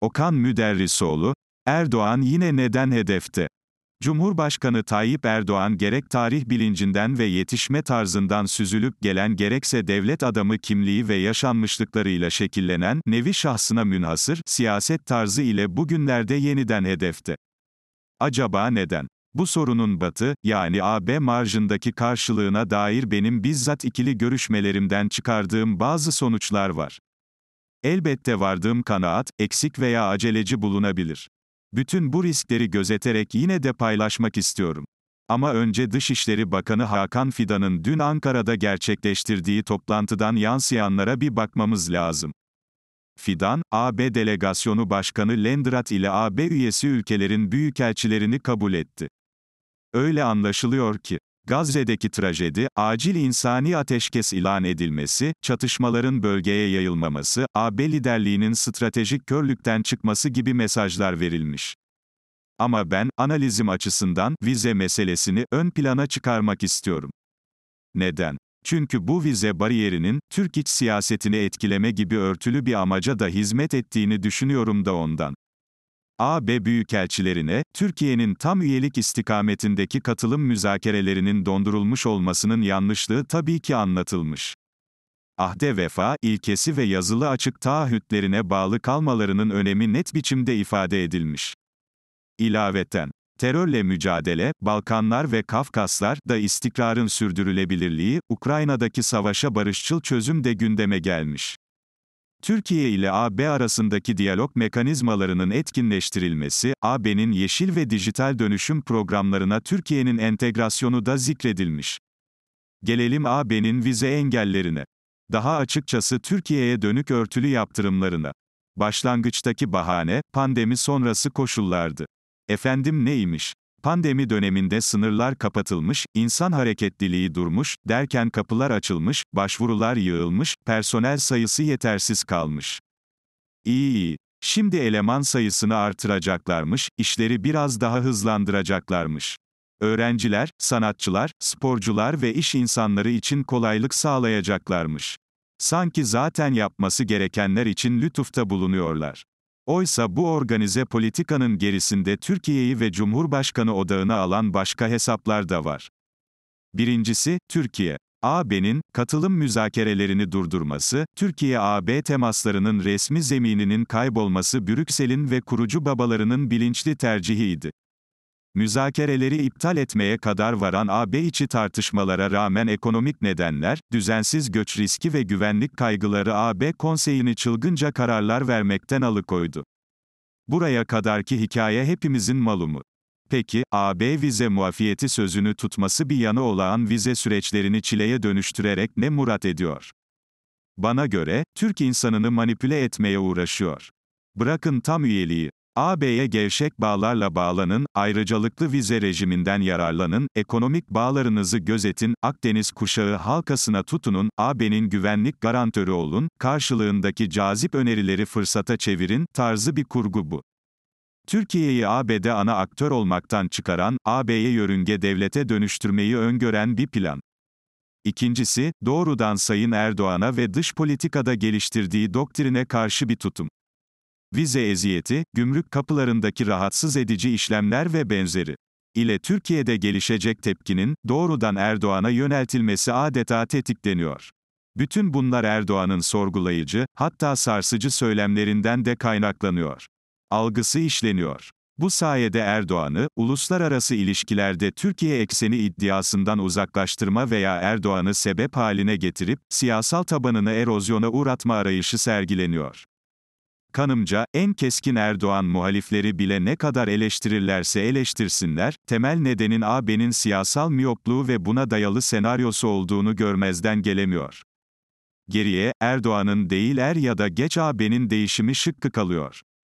Okan Müderrisoğlu, Erdoğan yine neden hedefte? Cumhurbaşkanı Tayyip Erdoğan gerek tarih bilincinden ve yetişme tarzından süzülüp gelen gerekse devlet adamı kimliği ve yaşanmışlıklarıyla şekillenen, nevi şahsına münhasır, siyaset tarzı ile bugünlerde yeniden hedefte. Acaba neden? Bu sorunun batı, yani AB marjındaki karşılığına dair benim bizzat ikili görüşmelerimden çıkardığım bazı sonuçlar var. Elbette vardığım kanaat, eksik veya aceleci bulunabilir. Bütün bu riskleri gözeterek yine de paylaşmak istiyorum. Ama önce Dışişleri Bakanı Hakan Fidan'ın dün Ankara'da gerçekleştirdiği toplantıdan yansıyanlara bir bakmamız lazım. Fidan, AB Delegasyonu Başkanı Lendrat ile AB üyesi ülkelerin büyükelçilerini kabul etti. Öyle anlaşılıyor ki, Gazze'deki trajedi, acil insani ateşkes ilan edilmesi, çatışmaların bölgeye yayılmaması, AB liderliğinin stratejik körlükten çıkması gibi mesajlar verilmiş. Ama ben, analizim açısından, vize meselesini ön plana çıkarmak istiyorum. Neden? Çünkü bu vize bariyerinin, Türk iç siyasetini etkileme gibi örtülü bir amaca da hizmet ettiğini düşünüyorum da ondan. AB Büyükelçilerine, Türkiye'nin tam üyelik istikametindeki katılım müzakerelerinin dondurulmuş olmasının yanlışlığı tabii ki anlatılmış. Ahde vefa, ilkesi ve yazılı açık taahhütlerine bağlı kalmalarının önemi net biçimde ifade edilmiş. İlaveten, terörle mücadele, Balkanlar ve Kafkaslar da istikrarın sürdürülebilirliği, Ukrayna'daki savaşa barışçıl çözüm de gündeme gelmiş. Türkiye ile AB arasındaki diyalog mekanizmalarının etkinleştirilmesi, AB'nin yeşil ve dijital dönüşüm programlarına Türkiye'nin entegrasyonu da zikredilmiş. Gelelim AB'nin vize engellerine. Daha açıkçası Türkiye'ye dönük örtülü yaptırımlarına. Başlangıçtaki bahane, pandemi sonrası koşullardı. Efendim neymiş? Pandemi döneminde sınırlar kapatılmış, insan hareketliliği durmuş, derken kapılar açılmış, başvurular yığılmış, personel sayısı yetersiz kalmış. İyi iyi. Şimdi eleman sayısını artıracaklarmış, işleri biraz daha hızlandıracaklarmış. Öğrenciler, sanatçılar, sporcular ve iş insanları için kolaylık sağlayacaklarmış. Sanki zaten yapması gerekenler için lütufta bulunuyorlar. Oysa bu organize politikanın gerisinde Türkiye'yi ve Cumhurbaşkanı odağına alan başka hesaplar da var. Birincisi, Türkiye. AB'nin, katılım müzakerelerini durdurması, Türkiye-AB temaslarının resmi zemininin kaybolması Brüksel'in ve kurucu babalarının bilinçli tercihiydi müzakereleri iptal etmeye kadar varan AB içi tartışmalara rağmen ekonomik nedenler, düzensiz göç riski ve güvenlik kaygıları AB konseyini çılgınca kararlar vermekten alıkoydu. Buraya kadarki hikaye hepimizin malumu. Peki, AB vize muafiyeti sözünü tutması bir yana olağan vize süreçlerini çileye dönüştürerek ne murat ediyor? Bana göre, Türk insanını manipüle etmeye uğraşıyor. Bırakın tam üyeliği. AB'ye gevşek bağlarla bağlanın, ayrıcalıklı vize rejiminden yararlanın, ekonomik bağlarınızı gözetin, Akdeniz kuşağı halkasına tutunun, AB'nin güvenlik garantörü olun, karşılığındaki cazip önerileri fırsata çevirin, tarzı bir kurgu bu. Türkiye'yi AB'de ana aktör olmaktan çıkaran, AB'ye yörünge devlete dönüştürmeyi öngören bir plan. İkincisi, doğrudan Sayın Erdoğan'a ve dış politikada geliştirdiği doktrine karşı bir tutum vize eziyeti, gümrük kapılarındaki rahatsız edici işlemler ve benzeri ile Türkiye'de gelişecek tepkinin doğrudan Erdoğan'a yöneltilmesi adeta tetikleniyor. Bütün bunlar Erdoğan'ın sorgulayıcı, hatta sarsıcı söylemlerinden de kaynaklanıyor. Algısı işleniyor. Bu sayede Erdoğan'ı, uluslararası ilişkilerde Türkiye ekseni iddiasından uzaklaştırma veya Erdoğan'ı sebep haline getirip, siyasal tabanını erozyona uğratma arayışı sergileniyor. Kanımca, en keskin Erdoğan muhalifleri bile ne kadar eleştirirlerse eleştirsinler, temel nedenin AB'nin siyasal miyopluğu ve buna dayalı senaryosu olduğunu görmezden gelemiyor. Geriye, Erdoğan'ın değil er ya da geç AB'nin değişimi şıkkı kalıyor.